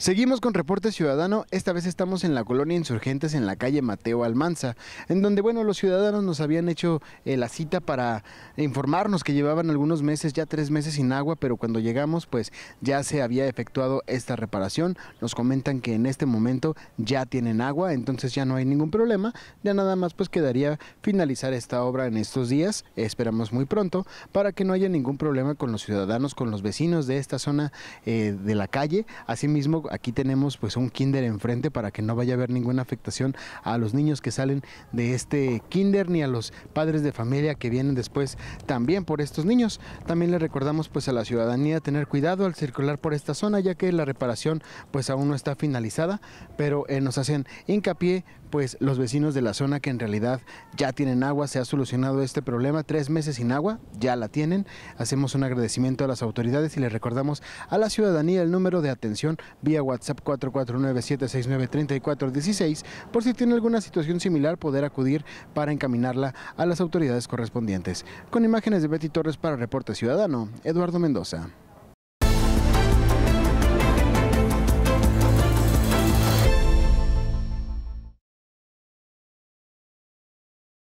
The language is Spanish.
Seguimos con Reporte Ciudadano, esta vez estamos en la colonia Insurgentes en la calle Mateo Almanza, en donde bueno, los ciudadanos nos habían hecho eh, la cita para informarnos que llevaban algunos meses, ya tres meses sin agua, pero cuando llegamos pues ya se había efectuado esta reparación, nos comentan que en este momento ya tienen agua, entonces ya no hay ningún problema, ya nada más pues quedaría finalizar esta obra en estos días, esperamos muy pronto, para que no haya ningún problema con los ciudadanos, con los vecinos de esta zona eh, de la calle, asimismo aquí tenemos pues un kinder enfrente para que no vaya a haber ninguna afectación a los niños que salen de este kinder ni a los padres de familia que vienen después también por estos niños. También le recordamos pues a la ciudadanía tener cuidado al circular por esta zona ya que la reparación pues aún no está finalizada, pero eh, nos hacen hincapié pues los vecinos de la zona que en realidad ya tienen agua, se ha solucionado este problema, tres meses sin agua, ya la tienen. Hacemos un agradecimiento a las autoridades y le recordamos a la ciudadanía el número de atención vía WhatsApp 449-769-3416 por si tiene alguna situación similar poder acudir para encaminarla a las autoridades correspondientes. Con imágenes de Betty Torres para Reporte Ciudadano, Eduardo Mendoza.